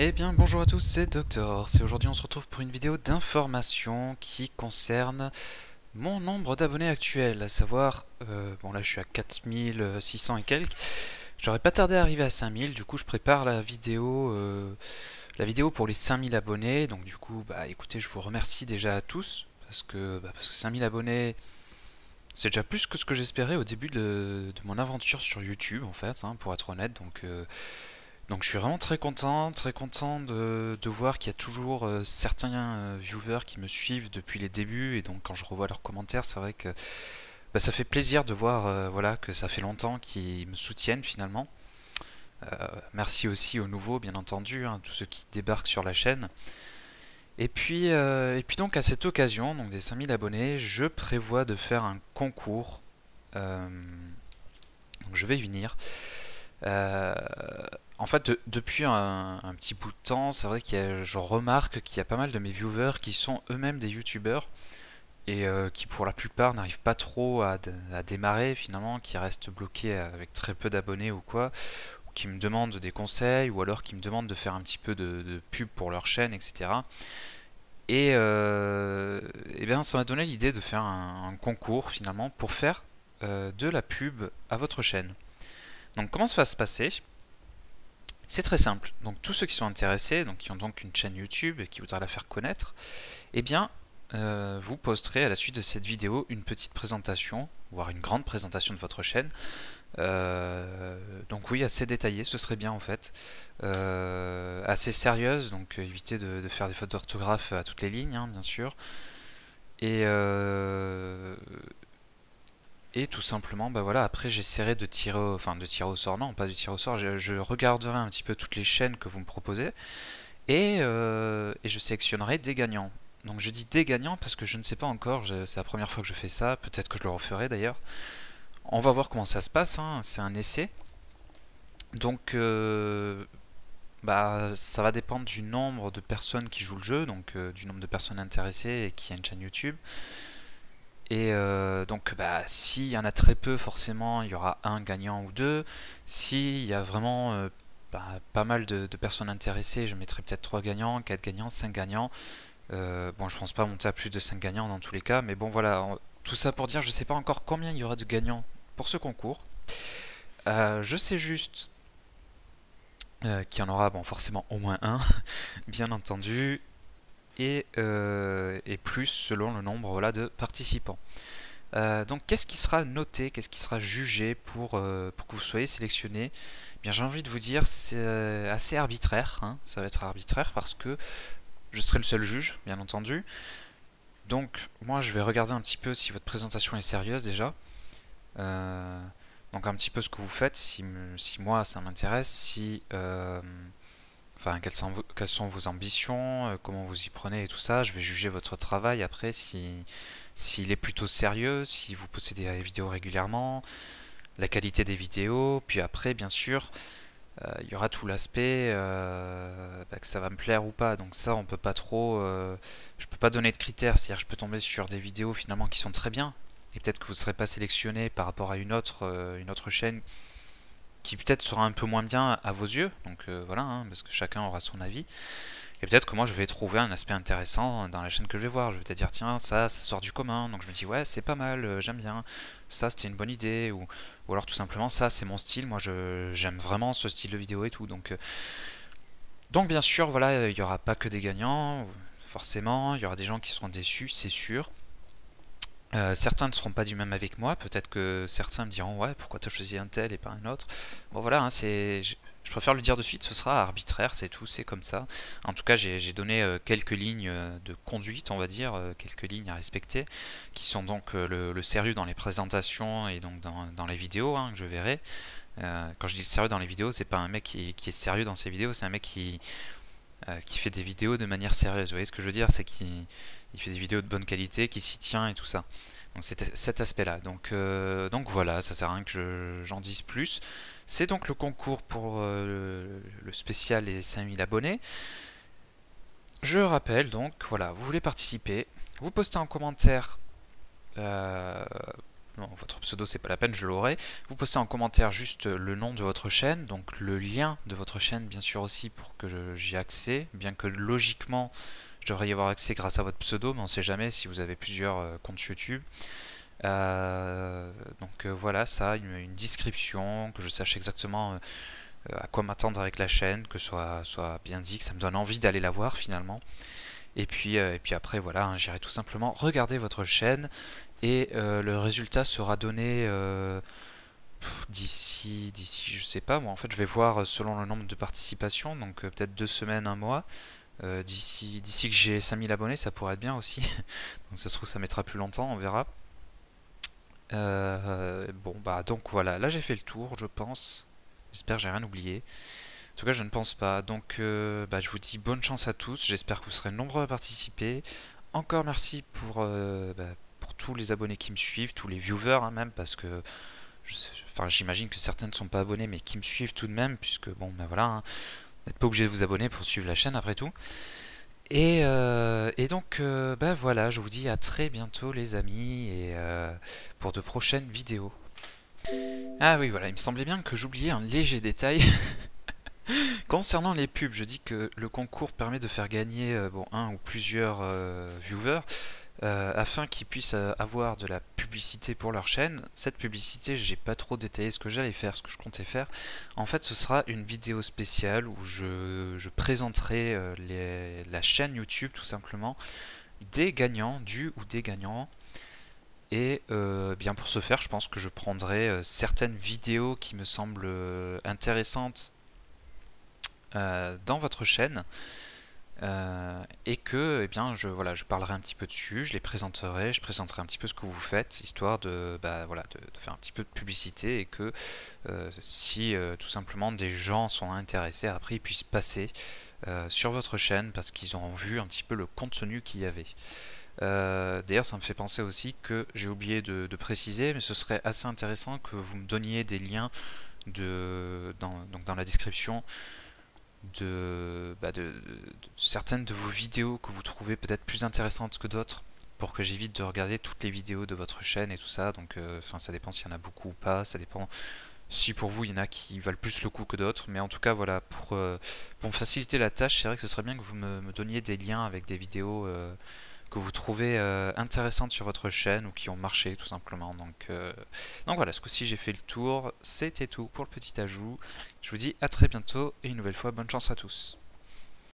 Eh bien bonjour à tous, c'est Doctor. Et aujourd'hui on se retrouve pour une vidéo d'information qui concerne mon nombre d'abonnés actuels, à savoir, euh, bon là je suis à 4600 et quelques, j'aurais pas tardé à arriver à 5000, du coup je prépare la vidéo, euh, la vidéo pour les 5000 abonnés, donc du coup bah écoutez je vous remercie déjà à tous, parce que, bah, parce 5000 abonnés c'est déjà plus que ce que j'espérais au début de, mon aventure sur YouTube en fait, hein, pour être honnête, donc... Euh, donc je suis vraiment très content, très content de, voir qu'il y a toujours euh, certains euh, viewers qui me suivent depuis les débuts et donc quand je revois leurs commentaires, c'est vrai que bah, ça fait plaisir de voir euh, voilà, que ça fait longtemps qu'ils me soutiennent finalement. merci aussi aux nouveaux bien entendu, hein, tous ceux qui débarquent sur la chaîne. Et puis, et puis donc à cette occasion, donc des 5000 abonnés, je prévois de faire un concours. donc je vais y venir. Euh, en fait, depuis un, petit bout de temps, c'est vrai que je remarque qu'il y a pas mal de mes viewers qui sont eux-mêmes des youtubeurs et euh, qui pour la plupart n'arrivent pas trop à, démarrer finalement, qui restent bloqués avec très peu d'abonnés ou quoi, ou qui me demandent des conseils ou alors qui me demandent de faire un petit peu de, pub pour leur chaîne, etc. Et, euh, bien ça m'a donné l'idée de faire un, concours finalement pour faire euh, de la pub à votre chaîne. Donc comment ça va se passer c'est très simple. Donc tous ceux qui sont intéressés, donc qui ont donc une chaîne YouTube et qui voudraient la faire connaître, eh bien euh, vous posterez à la suite de cette vidéo une petite présentation, voire une grande présentation de votre chaîne. Euh, donc oui, assez détaillée, ce serait bien en fait. Euh, assez sérieuse, donc évitez de, faire des fautes d'orthographe à toutes les lignes, hein, bien sûr. Et, et tout simplement, bah voilà, après j'essaierai de tirer, au... enfin de tirer au sort, non, pas de tirer au sort, je, regarderai un petit peu toutes les chaînes que vous me proposez, et, euh, et, je sélectionnerai des gagnants. Donc je dis des gagnants parce que je ne sais pas encore, c'est la première fois que je fais ça, peut-être que je le referai d'ailleurs. On va voir comment ça se passe, hein, c'est un essai. Donc euh, bah, ça va dépendre du nombre de personnes qui jouent le jeu, donc euh, du nombre de personnes intéressées et qui a une chaîne YouTube. Et euh, donc, bah, s'il y en a très peu, forcément, il y aura un gagnant ou deux. S'il y a vraiment euh, bah, pas mal de, personnes intéressées, je mettrai peut-être trois gagnants, quatre gagnants, 5 gagnants. Euh, bon, je pense pas monter à plus de cinq gagnants dans tous les cas, mais bon, voilà. tout ça pour dire, je sais pas encore combien il y aura de gagnants pour ce concours. je sais juste qu'il y en aura, bon, forcément au moins un, bien entendu. Euh, et, plus selon le nombre de participants. Euh, donc qu'est-ce qui sera noté, qu'est-ce qui sera jugé pour, euh, que vous soyez sélectionné eh Bien j'ai envie de vous dire c'est assez arbitraire, hein. ça va être arbitraire parce que je serai le seul juge, bien entendu. Donc moi je vais regarder un petit peu si votre présentation est sérieuse déjà. donc un petit peu ce que vous faites, si, si moi ça m'intéresse, si, enfin quelles sont, quelles sont vos ambitions, euh, comment vous y prenez et tout ça. Je vais juger votre travail après si s'il est plutôt sérieux, si vous postez des vidéos régulièrement, la qualité des vidéos, puis après bien sûr euh, il y aura tout l'aspect euh, bah, que ça va me plaire ou pas. Donc ça on peut pas trop, je peux pas donner de critères, c'est-à-dire je peux tomber sur des vidéos finalement qui sont très bien et peut-être que vous ne serez pas sélectionné par rapport à une autre, une autre chaîne qui peut-être sera un peu moins bien à vos yeux, donc euh, voilà, hein, parce que chacun aura son avis. Et peut-être que moi je vais trouver un aspect intéressant dans la chaîne que je vais voir. Je vais peut-être dire tiens ça ça sort du commun, donc je me dis ouais c'est pas mal, euh, j'aime bien, ça c'était une bonne idée, ou, ou, alors tout simplement ça c'est mon style, moi j'aime vraiment ce style de vidéo et tout. Donc, euh, donc bien sûr voilà il n'y aura pas que des gagnants, forcément, il y aura des gens qui seront déçus, c'est sûr. Euh, certains ne seront pas du même avec moi, peut-être que certains me diront ouais pourquoi t'as choisi un tel et pas un autre. Bon voilà, hein, c'est, je, préfère le dire de suite, ce sera arbitraire, c'est tout, c'est comme ça. En tout cas j'ai donné euh, quelques lignes euh, de conduite, on va dire, quelques lignes à respecter, qui sont donc le, sérieux dans les présentations et donc dans, les vidéos hein, que je verrai. quand je dis le sérieux dans les vidéos, c'est pas un mec qui, qui est sérieux dans ses vidéos, c'est un mec qui euh, qui fait des vidéos de manière sérieuse. Vous voyez ce que je veux dire C'est qu'il fait des vidéos de bonne qualité, qui s'y tient et tout ça. Donc c'est cet aspect-là. Euh, donc, voilà, ça sert à rien que j'en dise plus. C'est donc le concours pour euh, le spécial et 5000 abonnés. Je rappelle donc, voilà, vous voulez participer, vous postez en commentaire votre pseudo c'est pas la peine, je l'aurai. Vous postez en commentaire juste le nom de votre chaîne, donc le lien de votre chaîne bien sûr aussi pour que j'y accès, bien que logiquement je devrais y avoir accès grâce à votre pseudo, mais on sait jamais si vous avez plusieurs euh, comptes YouTube. Euh, donc euh, voilà, ça, une, description, que je sache exactement à quoi m'attendre avec la chaîne, que ce soit, soit bien dit, que ça me donne envie d'aller la voir finalement. Et puis, et puis après, voilà, hein, j'irai tout simplement regarder votre chaîne et euh, le résultat sera donné euh, d'ici d'ici je sais pas moi en fait je vais voir euh, selon le nombre de participations donc peut-être deux semaines un mois d'ici d'ici que j'ai 5000 abonnés ça pourrait être bien aussi donc ça se trouve ça mettra plus longtemps on verra bon bah donc voilà là j'ai fait le tour je pense j'espère que j'ai rien oublié en tout cas je ne pense pas donc bah, je vous dis bonne chance à tous j'espère que vous serez nombreux à participer encore merci pour bah, tous les abonnés qui me suivent, tous les viewers hein, même, parce que enfin, j'imagine que certains ne sont pas abonnés, mais qui me suivent tout de même, puisque bon, ben voilà, hein, vous n'êtes pas obligé de vous abonner pour suivre la chaîne après tout. Et, euh, donc, euh, ben voilà, je vous dis à très bientôt les amis, et euh, pour de prochaines vidéos. Ah oui, voilà, il me semblait bien que j'oubliais un léger détail. Concernant les pubs, je dis que le concours permet de faire gagner bon, un ou plusieurs viewers, euh, afin qu'ils puissent euh, avoir de la publicité pour leur chaîne. Cette publicité, j'ai pas trop détaillé ce que j'allais faire, ce que je comptais faire. En fait, ce sera une vidéo spéciale où je, présenterai euh, la chaîne YouTube tout simplement des gagnants, du ou des gagnants. Et bien pour ce faire, je pense que je prendrai certaines vidéos qui me semblent intéressantes dans votre chaîne euh, et que eh bien, je, voilà, je parlerai un petit peu dessus, je les présenterai, je présenterai un petit peu ce que vous faites, histoire de, bah, voilà, de, faire un petit peu de publicité et que euh, si euh, tout simplement des gens sont intéressés, après ils puissent passer sur votre chaîne parce qu'ils ont vu un petit peu le contenu qu'il y avait. D'ailleurs ça me fait penser aussi que j'ai oublié de, préciser, mais ce serait assez intéressant que vous me donniez des liens de, dans la description bah, de, de, certaines de vos vidéos que vous trouvez peut-être plus intéressantes que d'autres pour que j'évite de regarder toutes les vidéos de votre chaîne et tout ça. Donc, euh, enfin, ça dépend s'il y en a beaucoup ou pas. Ça dépend si pour vous il y en a qui valent plus le coup que d'autres. Mais en tout cas, voilà, pour, euh, pour faciliter la tâche, c'est vrai que ce serait bien que vous me, donniez des liens avec des vidéos. Euh, que vous trouvez euh, intéressantes sur votre chaîne ou qui ont marché tout simplement. Donc, euh, Donc voilà, ce coup-ci j'ai fait le tour. C'était tout pour le petit ajout. Je vous dis à très bientôt et une nouvelle fois bonne chance à tous.